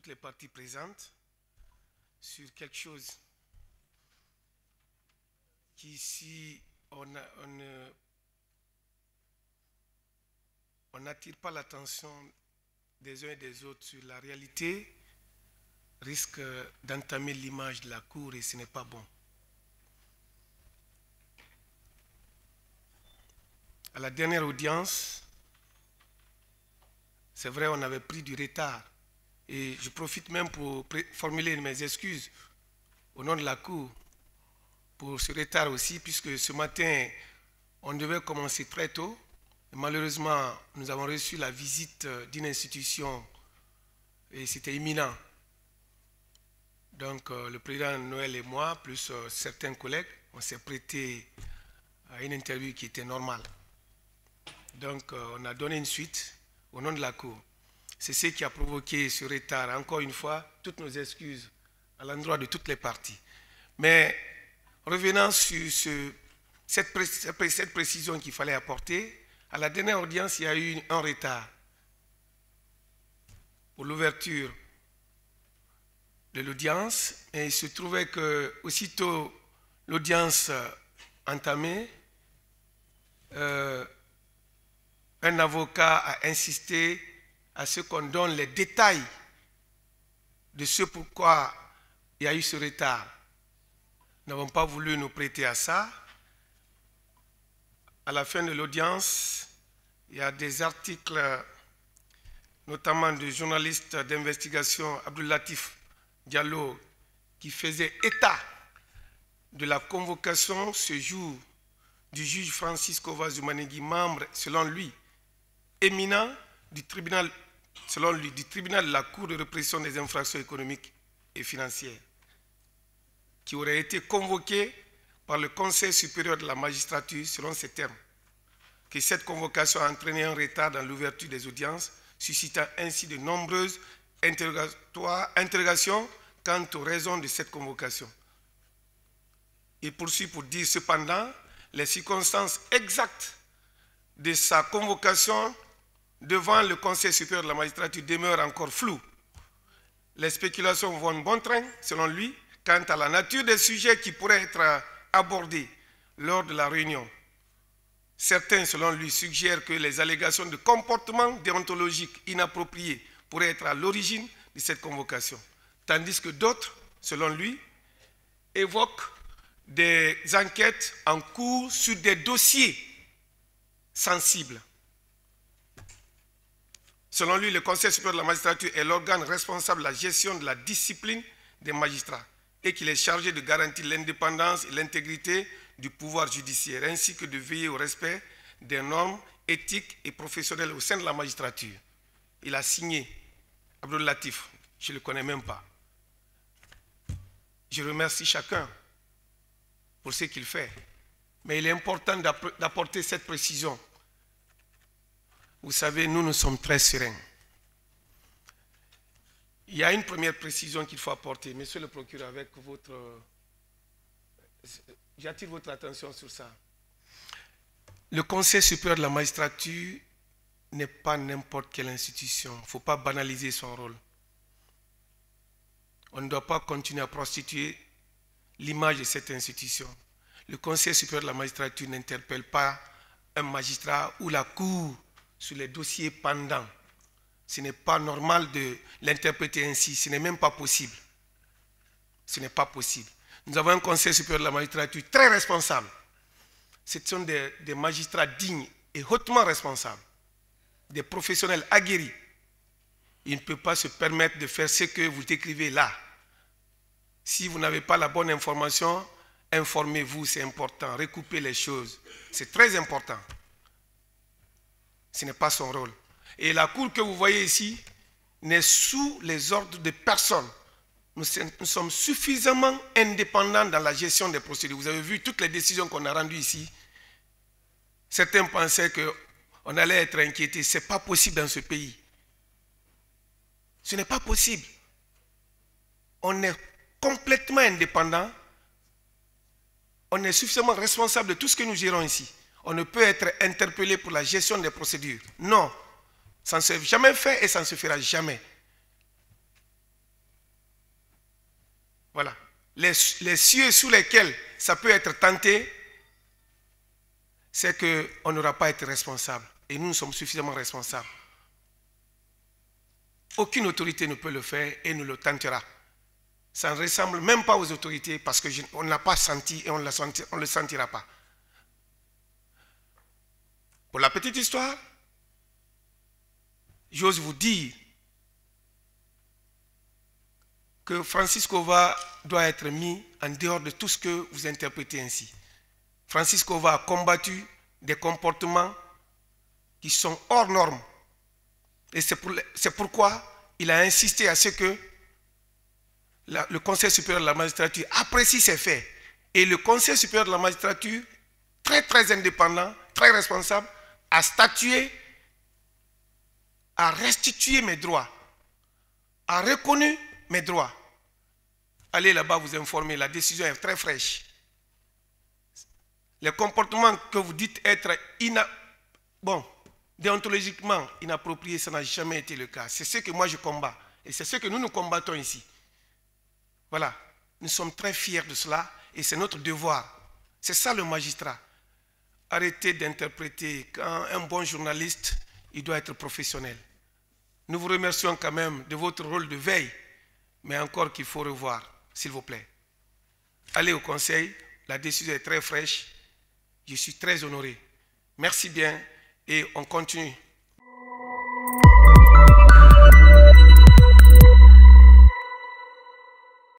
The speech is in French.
toutes les parties présentes sur quelque chose qui, si on n'attire pas l'attention des uns et des autres sur la réalité, risque d'entamer l'image de la cour et ce n'est pas bon. À la dernière audience, c'est vrai, on avait pris du retard et je profite même pour formuler mes excuses au nom de la Cour pour ce retard aussi, puisque ce matin, on devait commencer très tôt. malheureusement, nous avons reçu la visite euh, d'une institution et c'était imminent. Donc, euh, le président Noël et moi, plus euh, certains collègues, on s'est prêté à une interview qui était normale. Donc, on a donné une suite au nom de la Cour. C'est ce qui a provoqué ce retard. Encore une fois, toutes nos excuses à l'endroit de toutes les parties. Mais revenant sur cette, précision qu'il fallait apporter, à la dernière audience, il y a eu un retard pour l'ouverture de l'audience. Et il se trouvait que aussitôt l'audience entamée, euh, un avocat a insisté à ce qu'on donne les détails de ce pourquoi il y a eu ce retard. Nous n'avons pas voulu nous prêter à ça. À la fin de l'audience, il y a des articles, notamment du journaliste d'investigation Latif Diallo, qui faisait état de la convocation ce jour du juge Francisco Vazumanegui, membre, selon lui, éminent du tribunal selon lui, du tribunal de la Cour de répression des infractions économiques et financières, qui aurait été convoqué par le Conseil supérieur de la magistrature, selon ces termes, que cette convocation a entraîné un retard dans l'ouverture des audiences, suscitant ainsi de nombreuses interrogations quant aux raisons de cette convocation. Il poursuit pour dire cependant les circonstances exactes de sa convocation devant le Conseil supérieur de la magistrature demeure encore flou. Les spéculations vont bon train, selon lui, quant à la nature des sujets qui pourraient être abordés lors de la réunion. Certains, selon lui, suggèrent que les allégations de comportement déontologique inapproprié pourraient être à l'origine de cette convocation, tandis que d'autres, selon lui, évoquent des enquêtes en cours sur des dossiers sensibles Selon lui, le Conseil supérieur de la magistrature est l'organe responsable de la gestion de la discipline des magistrats et qu'il est chargé de garantir l'indépendance et l'intégrité du pouvoir judiciaire, ainsi que de veiller au respect des normes éthiques et professionnelles au sein de la magistrature. Il a signé Abdul Latif, je ne le connais même pas. Je remercie chacun pour ce qu'il fait, mais il est important d'apporter cette précision vous savez, nous, nous sommes très sereins. Il y a une première précision qu'il faut apporter. Monsieur le procureur, avec votre... J'attire votre attention sur ça. Le Conseil supérieur de la magistrature n'est pas n'importe quelle institution. Il ne faut pas banaliser son rôle. On ne doit pas continuer à prostituer l'image de cette institution. Le Conseil supérieur de la magistrature n'interpelle pas un magistrat ou la Cour sur les dossiers pendants. Ce n'est pas normal de l'interpréter ainsi. Ce n'est même pas possible. Ce n'est pas possible. Nous avons un Conseil supérieur de la magistrature très responsable. Ce sont des, magistrats dignes et hautement responsables, des professionnels aguerris. Il ne peut pas se permettre de faire ce que vous décrivez là. Si vous n'avez pas la bonne information, informez-vous, c'est important. Recoupez les choses, c'est très important. Ce n'est pas son rôle. Et la cour que vous voyez ici n'est sous les ordres de personne. Nous, sommes suffisamment indépendants dans la gestion des procédures. Vous avez vu toutes les décisions qu'on a rendues ici. Certains pensaient qu'on allait être inquiétés. Ce n'est pas possible dans ce pays. Ce n'est pas possible. On est complètement indépendant. On est suffisamment responsable de tout ce que nous gérons ici on ne peut être interpellé pour la gestion des procédures. Non, ça ne s'est jamais fait et ça ne se fera jamais. Voilà. Les, cieux sous lesquels ça peut être tenté, c'est qu'on n'aura pas été responsable. Et nous, nous sommes suffisamment responsables. Aucune autorité ne peut le faire et ne le tentera. Ça ne ressemble même pas aux autorités parce qu'on ne l'a pas senti et on ne le sentira pas. Pour la petite histoire, j'ose vous dire que Francisco Va doit être mis en dehors de tout ce que vous interprétez ainsi. Francisco Va a combattu des comportements qui sont hors normes. Et c'est pourquoi il a insisté à ce que le Conseil supérieur de la magistrature apprécie ces faits. Et le Conseil supérieur de la magistrature, très très indépendant, très responsable, à statuer, à restituer mes droits, à reconnu mes droits. Allez là-bas vous informer, la décision est très fraîche. Les comportements que vous dites être bon, déontologiquement inapproprié, ça n'a jamais été le cas. C'est ce que moi je combats et c'est ce que nous nous combattons ici. Voilà, nous sommes très fiers de cela et c'est notre devoir. C'est ça le magistrat arrêtez d'interpréter. Quand un bon journaliste, il doit être professionnel. Nous vous remercions quand même de votre rôle de veille, mais encore qu'il faut revoir, s'il vous plaît. Allez au Conseil, la décision est très fraîche. Je suis très honoré. Merci bien et on continue.